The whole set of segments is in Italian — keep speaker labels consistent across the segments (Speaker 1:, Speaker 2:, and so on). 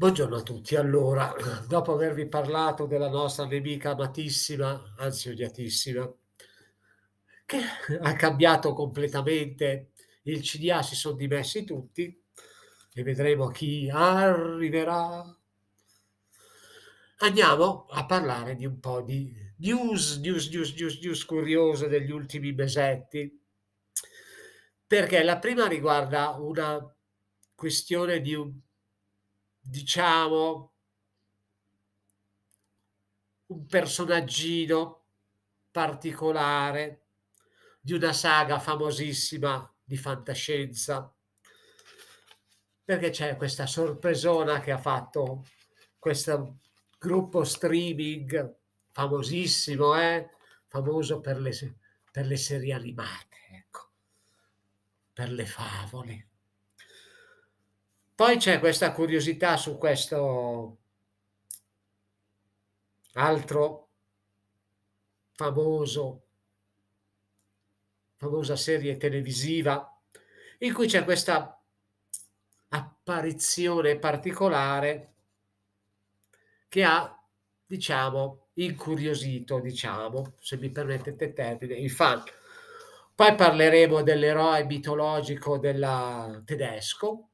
Speaker 1: Buongiorno a tutti. Allora, dopo avervi parlato della nostra nemica amatissima, anzi odiatissima, che ha cambiato completamente il CDA, si sono dimessi tutti e vedremo chi arriverà. Andiamo a parlare di un po' di news, news, news, news, news curiose degli ultimi mesetti, perché la prima riguarda una questione di un diciamo, un personaggino particolare di una saga famosissima di fantascienza, perché c'è questa sorpresona che ha fatto questo gruppo streaming famosissimo, eh? famoso per le, per le serie animate, ecco, per le favole poi c'è questa curiosità su questo altro famoso, famosa serie televisiva in cui c'è questa apparizione particolare che ha, diciamo, incuriosito, diciamo, se mi permettete il termine, i fan. Poi parleremo dell'eroe mitologico della tedesco,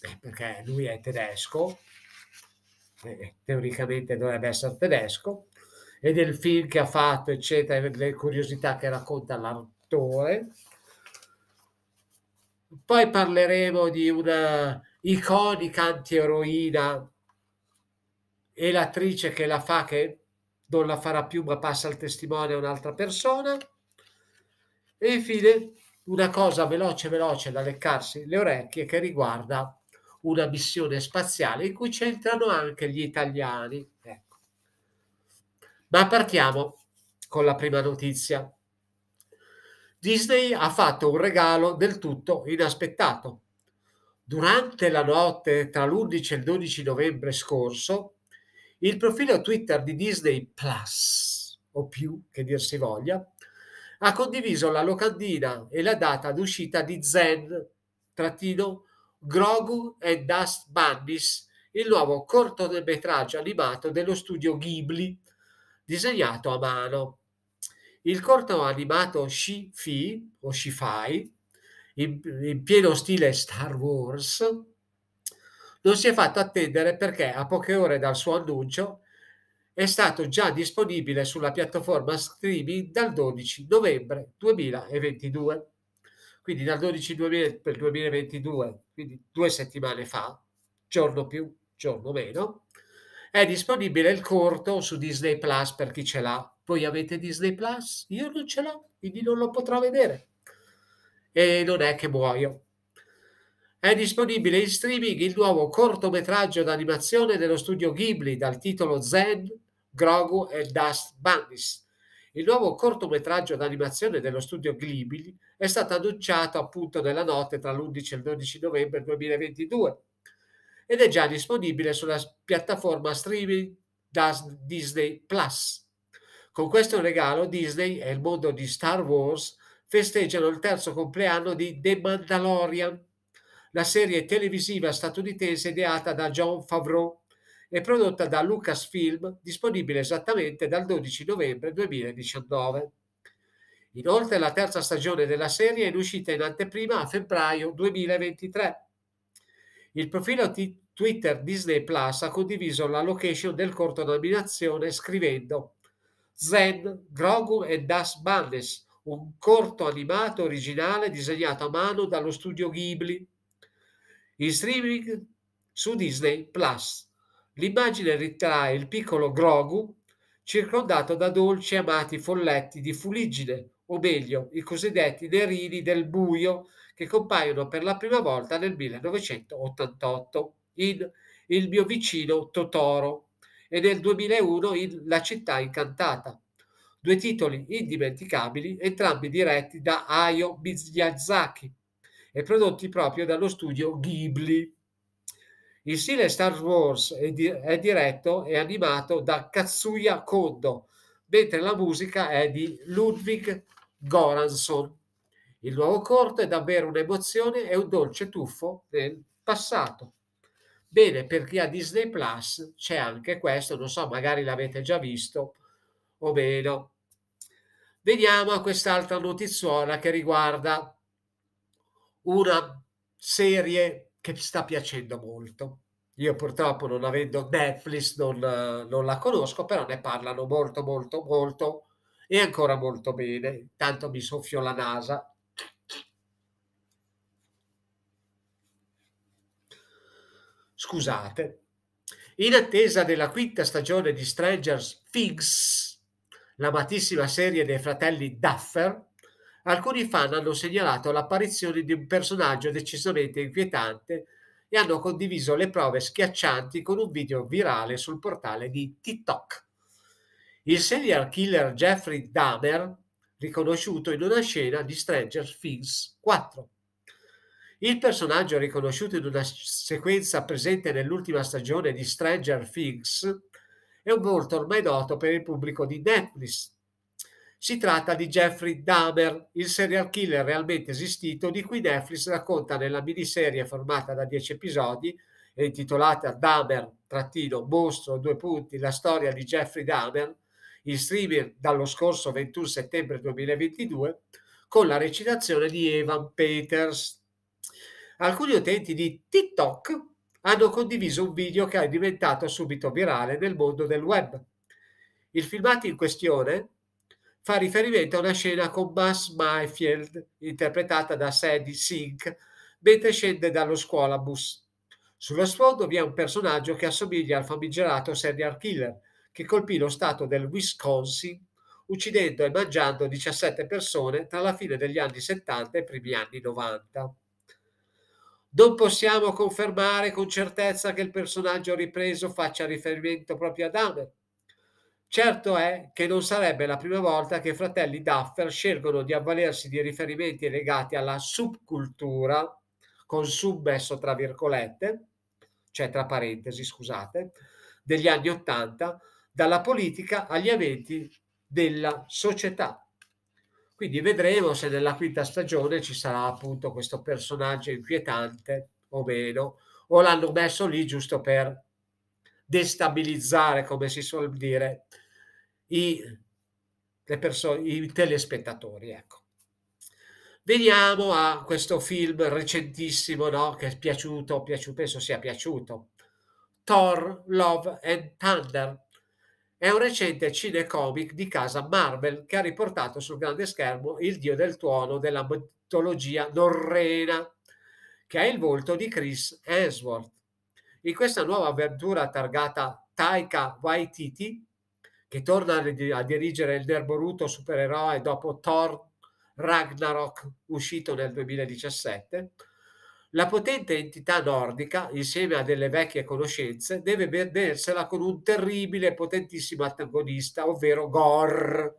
Speaker 1: eh, perché lui è tedesco, eh, eh, teoricamente dovrebbe essere tedesco, e del film che ha fatto, eccetera, le curiosità che racconta l'autore. Poi parleremo di una iconica antieroina e l'attrice che la fa, che non la farà più, ma passa il testimone a un'altra persona. E infine una cosa veloce, veloce da leccarsi le orecchie che riguarda una missione spaziale in cui c'entrano anche gli italiani. Ecco. Ma partiamo con la prima notizia. Disney ha fatto un regalo del tutto inaspettato. Durante la notte tra l'11 e il 12 novembre scorso, il profilo Twitter di Disney Plus, o più che dir si voglia, ha condiviso la locandina e la data d'uscita di Zen trattino Grogu e Dust Bunnies, il nuovo cortometraggio animato dello studio Ghibli, disegnato a mano. Il corto animato Shifi o Shifai, in, in pieno stile Star Wars, non si è fatto attendere perché a poche ore dal suo annuncio è stato già disponibile sulla piattaforma streaming dal 12 novembre 2022 quindi dal 12 2000 per 2022, quindi due settimane fa, giorno più, giorno meno, è disponibile il corto su Disney Plus per chi ce l'ha. Voi avete Disney Plus? Io non ce l'ho, quindi non lo potrò vedere. E non è che muoio. È disponibile in streaming il nuovo cortometraggio d'animazione dello studio Ghibli dal titolo Zen, Grogu e Dust Bunnies il nuovo cortometraggio d'animazione dello studio Glibili è stato annunciato appunto nella notte tra l'11 e il 12 novembre 2022 ed è già disponibile sulla piattaforma streaming Disney Plus. Con questo regalo Disney e il mondo di Star Wars festeggiano il terzo compleanno di The Mandalorian, la serie televisiva statunitense ideata da John Favreau e prodotta da Lucasfilm, disponibile esattamente dal 12 novembre 2019. Inoltre la terza stagione della serie è in uscita in anteprima a febbraio 2023. Il profilo di Twitter Disney Plus ha condiviso la location del corto nominazione scrivendo Zen, Grogu e Das Bannes, un corto animato originale disegnato a mano dallo studio Ghibli, in streaming su Disney Plus. L'immagine ritrae il piccolo Grogu circondato da dolci e amati folletti di fuliggine, o meglio, i cosiddetti nerini del buio che compaiono per la prima volta nel 1988 in Il mio vicino Totoro e nel 2001 in La città incantata. Due titoli indimenticabili, entrambi diretti da Ayo Miyazaki e prodotti proprio dallo studio Ghibli. Il stile Star Wars è, di- è diretto e animato da Katsuya Kondo, mentre la musica è di Ludwig Goranson. Il nuovo corto è davvero un'emozione e un dolce tuffo nel passato. Bene, per chi ha Disney Plus c'è anche questo, non so, magari l'avete già visto o meno. Veniamo a quest'altra notizuola che riguarda una serie che ci sta piacendo molto. Io purtroppo non avendo Netflix non, non la conosco, però ne parlano molto molto molto e ancora molto bene. Tanto mi soffio la NASA. Scusate. In attesa della quinta stagione di Stranger Things, l'amatissima serie dei fratelli Duffer, Alcuni fan hanno segnalato l'apparizione di un personaggio decisamente inquietante e hanno condiviso le prove schiaccianti con un video virale sul portale di TikTok. Il serial killer Jeffrey Dahmer, riconosciuto in una scena di Stranger Things 4. Il personaggio riconosciuto in una sequenza presente nell'ultima stagione di Stranger Things è un volto ormai noto per il pubblico di Netflix, si tratta di Jeffrey Dahmer, il serial killer realmente esistito di cui Netflix racconta nella miniserie formata da 10 episodi e intitolata Dahmer, trattino, mostro, due punti, la storia di Jeffrey Dahmer, in streaming dallo scorso 21 settembre 2022, con la recitazione di Evan Peters. Alcuni utenti di TikTok hanno condiviso un video che è diventato subito virale nel mondo del web. Il filmato in questione fa riferimento a una scena con Max Myfield, interpretata da Sadie Sink, mentre scende dallo scuolabus. Sullo sfondo vi è un personaggio che assomiglia al famigerato serial killer, che colpì lo stato del Wisconsin, uccidendo e mangiando 17 persone tra la fine degli anni 70 e i primi anni 90. Non possiamo confermare con certezza che il personaggio ripreso faccia riferimento proprio ad Hammer, Certo è che non sarebbe la prima volta che i fratelli Duffer scelgono di avvalersi di riferimenti legati alla subcultura, con submesso tra virgolette, cioè tra parentesi, scusate, degli anni Ottanta, dalla politica agli eventi della società. Quindi vedremo se nella quinta stagione ci sarà appunto questo personaggio inquietante o meno, o l'hanno messo lì giusto per destabilizzare, come si suol dire, i, persone, i telespettatori. Ecco. Veniamo a questo film recentissimo, no? che è piaciuto, piaciuto, penso sia piaciuto, Thor, Love and Thunder. È un recente cinecomic di casa Marvel che ha riportato sul grande schermo il dio del tuono della mitologia norrena, che ha il volto di Chris Hemsworth in questa nuova avventura targata Taika Waititi, che torna a dirigere il nerboruto supereroe dopo Thor Ragnarok uscito nel 2017, la potente entità nordica, insieme a delle vecchie conoscenze, deve vedersela con un terribile e potentissimo antagonista, ovvero Gor,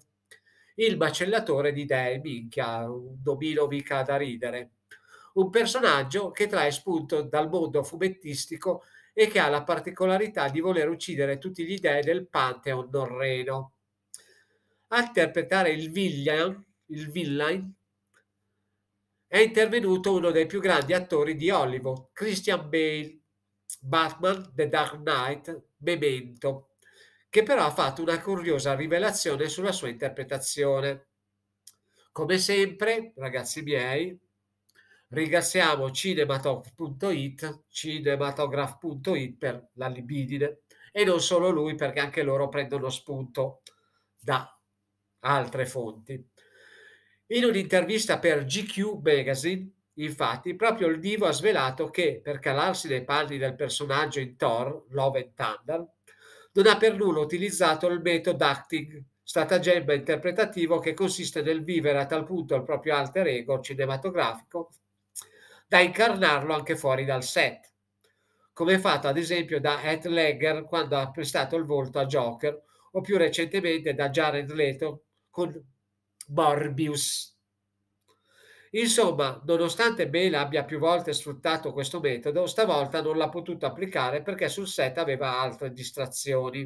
Speaker 1: il macellatore di dei, minchia, un domino mica da ridere. Un personaggio che trae spunto dal mondo fumettistico e che ha la particolarità di voler uccidere tutti gli dei del Pantheon norreno. A interpretare il villain, il villain è intervenuto uno dei più grandi attori di Hollywood, Christian Bale, Batman, The Dark Knight, Memento, che però ha fatto una curiosa rivelazione sulla sua interpretazione. Come sempre, ragazzi miei, Ringraziamo cinematograph.it, cinematograph.it per la libidine e non solo lui perché anche loro prendono spunto da altre fonti. In un'intervista per GQ Magazine, infatti, proprio il divo ha svelato che per calarsi nei panni del personaggio in Thor, Love and Thunder, non ha per nulla utilizzato il metodo acting, stratagemma interpretativo che consiste nel vivere a tal punto il proprio alter ego cinematografico da incarnarlo anche fuori dal set, come fatto ad esempio da Heath Ledger quando ha prestato il volto a Joker o più recentemente da Jared Leto con Morbius. Insomma, nonostante Bale abbia più volte sfruttato questo metodo, stavolta non l'ha potuto applicare perché sul set aveva altre distrazioni.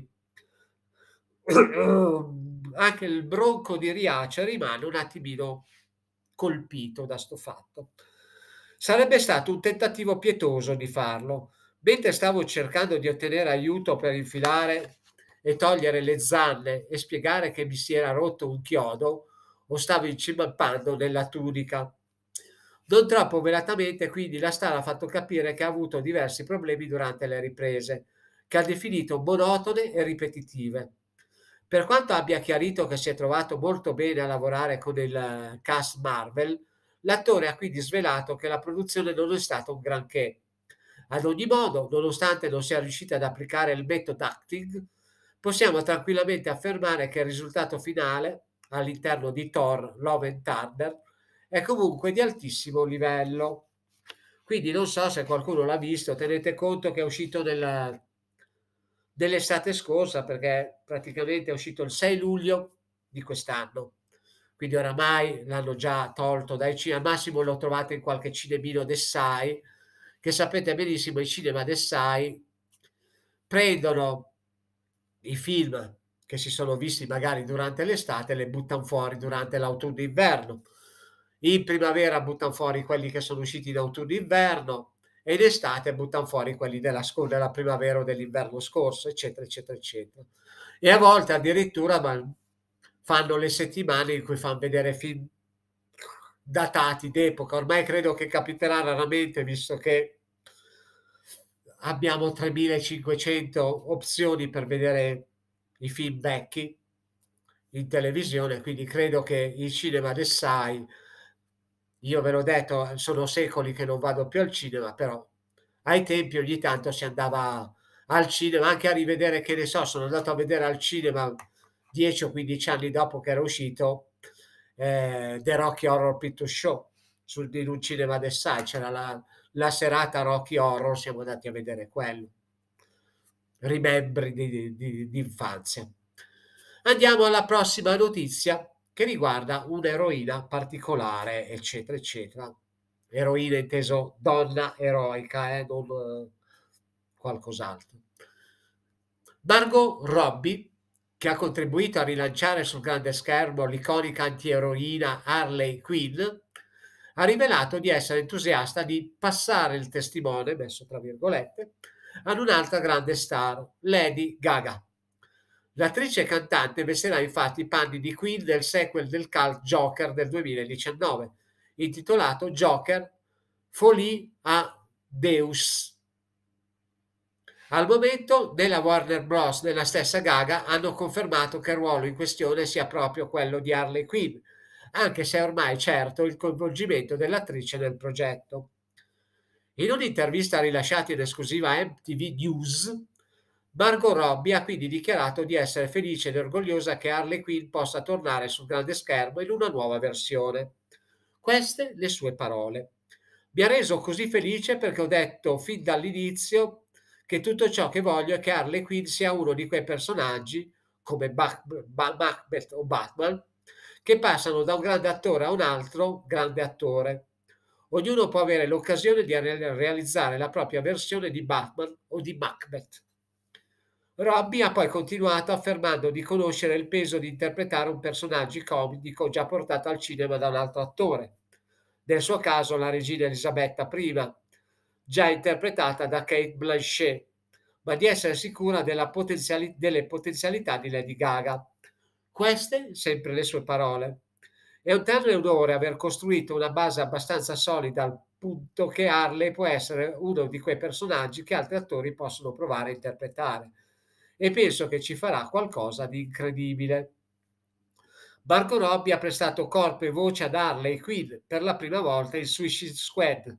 Speaker 1: Anche il bronco di Riace rimane un attimino colpito da sto fatto. Sarebbe stato un tentativo pietoso di farlo. Mentre stavo cercando di ottenere aiuto per infilare e togliere le zanne e spiegare che mi si era rotto un chiodo o stavo incimampando nella tunica. Non troppo velatamente, quindi, la star ha fatto capire che ha avuto diversi problemi durante le riprese, che ha definito monotone e ripetitive. Per quanto abbia chiarito che si è trovato molto bene a lavorare con il eh, cast Marvel, L'attore ha quindi svelato che la produzione non è stata un granché. Ad ogni modo, nonostante non sia riuscita ad applicare il metodo acting, possiamo tranquillamente affermare che il risultato finale, all'interno di Thor, Love and Thunder, è comunque di altissimo livello. Quindi non so se qualcuno l'ha visto, tenete conto che è uscito nel, dell'estate scorsa, perché praticamente è uscito il 6 luglio di quest'anno quindi oramai l'hanno già tolto dai cinema, al massimo lo trovate in qualche cinemino d'essai, che sapete benissimo i cinema d'essai prendono i film che si sono visti magari durante l'estate e le buttano fuori durante l'autunno-inverno. In primavera buttano fuori quelli che sono usciti in autunno-inverno e in estate buttano fuori quelli della, sc- della primavera o dell'inverno scorso, eccetera, eccetera, eccetera. E a volte addirittura, ma fanno le settimane in cui fanno vedere film datati d'epoca. Ormai credo che capiterà raramente, visto che abbiamo 3500 opzioni per vedere i film vecchi in televisione, quindi credo che il cinema del sai. Io ve l'ho detto, sono secoli che non vado più al cinema, però ai tempi ogni tanto si andava al cinema, anche a rivedere, che ne so, sono andato a vedere al cinema 10 o 15 anni dopo che era uscito eh, The Rocky Horror Picture Show sul, in un cinema Sai, c'era la, la, serata Rocky Horror siamo andati a vedere quello rimembri di, di, di infanzia andiamo alla prossima notizia che riguarda un'eroina particolare eccetera eccetera eroina inteso donna eroica eh, non eh, qualcos'altro Margot Robbie che ha contribuito a rilanciare sul grande schermo l'iconica antieroina Harley Quinn, ha rivelato di essere entusiasta di passare il testimone, messo tra virgolette, ad un'altra grande star, Lady Gaga. L'attrice e cantante vestirà infatti i panni di Queen nel sequel del cult Joker del 2019, intitolato Joker Folie a Deus. Al momento, né Warner Bros. né stessa Gaga hanno confermato che il ruolo in questione sia proprio quello di Harley Quinn, anche se è ormai certo il coinvolgimento dell'attrice nel progetto. In un'intervista rilasciata in esclusiva a MTV News, Margot Robbie ha quindi dichiarato di essere felice ed orgogliosa che Harley Quinn possa tornare sul grande schermo in una nuova versione. Queste le sue parole. Mi ha reso così felice perché ho detto fin dall'inizio che tutto ciò che voglio è che Harley Quinn sia uno di quei personaggi come Macbeth o Batman che passano da un grande attore a un altro grande attore. Ognuno può avere l'occasione di realizzare la propria versione di Batman o di Macbeth. Robbie ha poi continuato affermando di conoscere il peso di interpretare un personaggio comico già portato al cinema da un altro attore, nel suo caso la regina Elisabetta I, già interpretata da Kate Blanchet, ma di essere sicura potenziali, delle potenzialità di Lady Gaga. Queste, sempre le sue parole. È un tenero onore aver costruito una base abbastanza solida al punto che Harley può essere uno di quei personaggi che altri attori possono provare a interpretare. E penso che ci farà qualcosa di incredibile. Marco Robbie ha prestato corpo e voce ad Harley Quinn per la prima volta in Suicide Squad,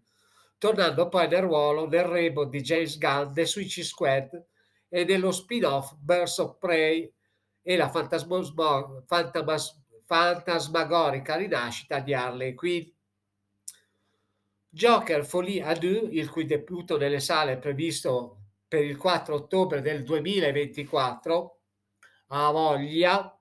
Speaker 1: tornando poi nel ruolo del rebo di James Gunn, del Suicide Squad e dello spin-off Birds of Prey e la fantasmas- fantasmagorica rinascita di Harley Quinn. Joker Folie à deux, il cui debutto nelle sale è previsto per il 4 ottobre del 2024, a voglia,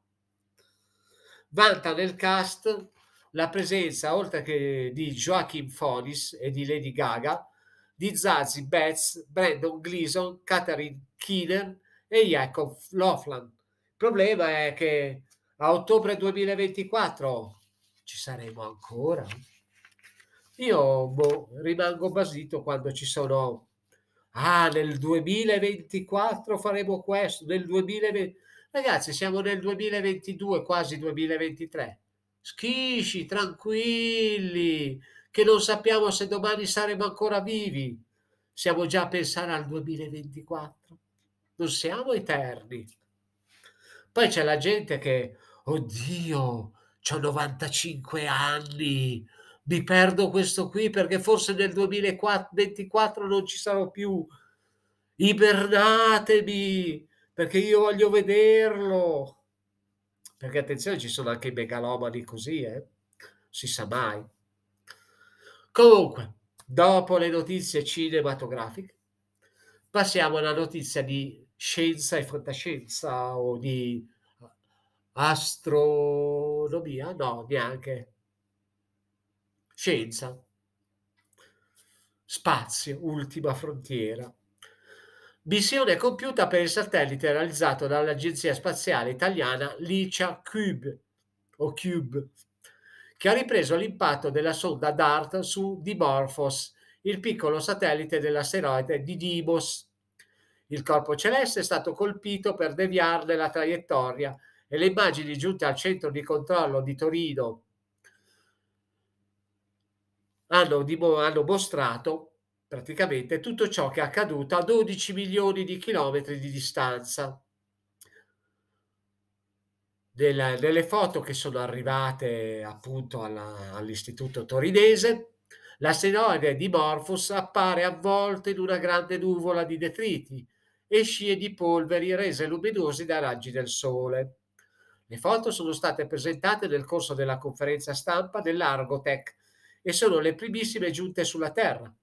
Speaker 1: vanta nel cast la presenza, oltre che di Joachim Phoenix e di Lady Gaga, di Zazie Betts, Brandon Gleason, Catherine Keener e Jacob Laughlin. Il problema è che a ottobre 2024 ci saremo ancora. Io boh, rimango basito quando ci sono ah nel 2024 faremo questo, nel 2020 ragazzi siamo nel 2022, quasi 2023 Schisci, tranquilli, che non sappiamo se domani saremo ancora vivi. Siamo già a pensare al 2024. Non siamo eterni. Poi c'è la gente che, oddio, ho 95 anni, mi perdo questo qui perché forse nel 2024 non ci sarò più. Ibernatemi, perché io voglio vederlo. Perché attenzione, ci sono anche i megalomani così, eh? Si sa mai. Comunque, dopo le notizie cinematografiche, passiamo alla notizia di scienza e fantascienza o di astronomia, no, neanche scienza, spazio, ultima frontiera. Missione compiuta per il satellite realizzato dall'Agenzia Spaziale Italiana LICIA Cube, o Cube che ha ripreso l'impatto della sonda DART su Dimorphos, il piccolo satellite dell'asteroide di Dimos. Il corpo celeste è stato colpito per deviarne la traiettoria e le immagini giunte al centro di controllo di Torino hanno, hanno mostrato praticamente tutto ciò che è accaduto a 12 milioni di chilometri di distanza. Nelle, delle foto che sono arrivate appunto all'istituto all torinese, l'asteroide di Morphos appare avvolto in una grande nuvola di detriti e scie di polveri rese luminose da raggi del sole. Le foto sono state presentate nel corso della conferenza stampa dell'Argotec e sono le primissime giunte sulla Terra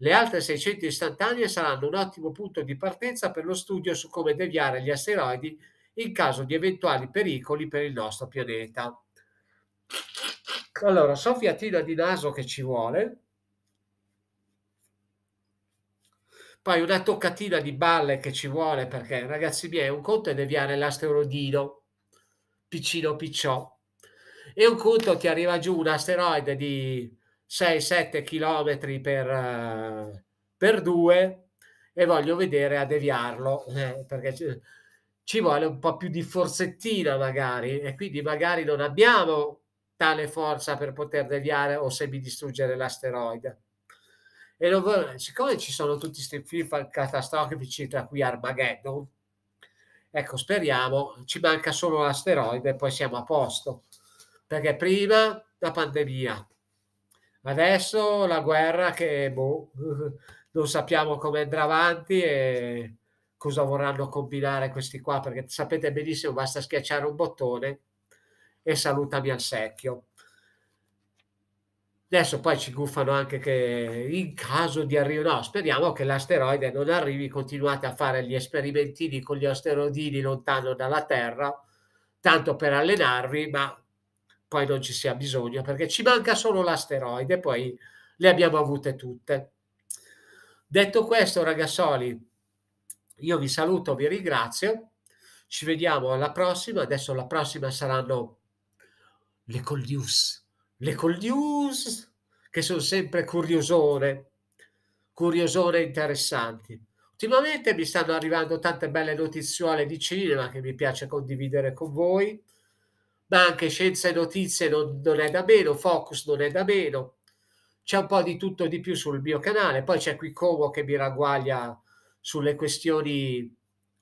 Speaker 1: le altre 600 istantanee saranno un ottimo punto di partenza per lo studio su come deviare gli asteroidi in caso di eventuali pericoli per il nostro pianeta. Allora, soffiatina di naso che ci vuole, poi una toccatina di balle che ci vuole perché, ragazzi miei, un conto è deviare l'asteroidino piccino picciò e un conto ti arriva giù un asteroide di 6-7 km per, eh, per due e voglio vedere a deviarlo eh, perché ci, vuole un po' più di forzettina magari e quindi magari non abbiamo tale forza per poter deviare o semidistruggere l'asteroide. E vorrei, siccome ci sono tutti questi film catastrofici, tra cui Armageddon, ecco, speriamo, ci manca solo l'asteroide e poi siamo a posto. Perché prima la pandemia, Adesso la guerra che boh, non sappiamo come andrà avanti e cosa vorranno combinare questi qua, perché sapete benissimo, basta schiacciare un bottone e salutami al secchio. Adesso poi ci guffano anche che in caso di arrivo, no, speriamo che l'asteroide non arrivi, continuate a fare gli esperimentini con gli asteroidini lontano dalla Terra, tanto per allenarvi, ma poi non ci sia bisogno perché ci manca solo l'asteroide, poi le abbiamo avute tutte. Detto questo, ragazzoli, io vi saluto, vi ringrazio, ci vediamo alla prossima, adesso la prossima saranno le col news, le col news che sono sempre curiosone, curiosone interessanti. Ultimamente mi stanno arrivando tante belle notiziole di cinema che mi piace condividere con voi ma anche scienza e notizie non, non è da meno, focus non è da meno, c'è un po' di tutto di più sul mio canale, poi c'è qui Como che mi ragguaglia sulle questioni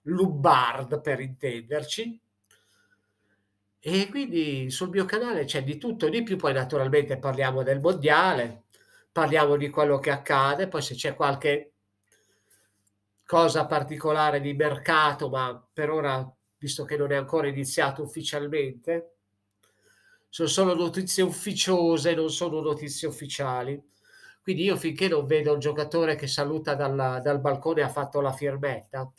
Speaker 1: lombard, per intenderci, e quindi sul mio canale c'è di tutto di più, poi naturalmente parliamo del mondiale, parliamo di quello che accade, poi se c'è qualche cosa particolare di mercato, ma per ora, visto che non è ancora iniziato ufficialmente, sono solo notizie ufficiose, non sono notizie ufficiali. Quindi io finché non vedo un giocatore che saluta dalla, dal balcone e ha fatto la firmetta,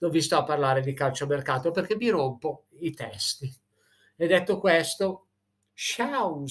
Speaker 1: non vi sto a parlare di calciomercato perché mi rompo i testi. E detto questo, ciao!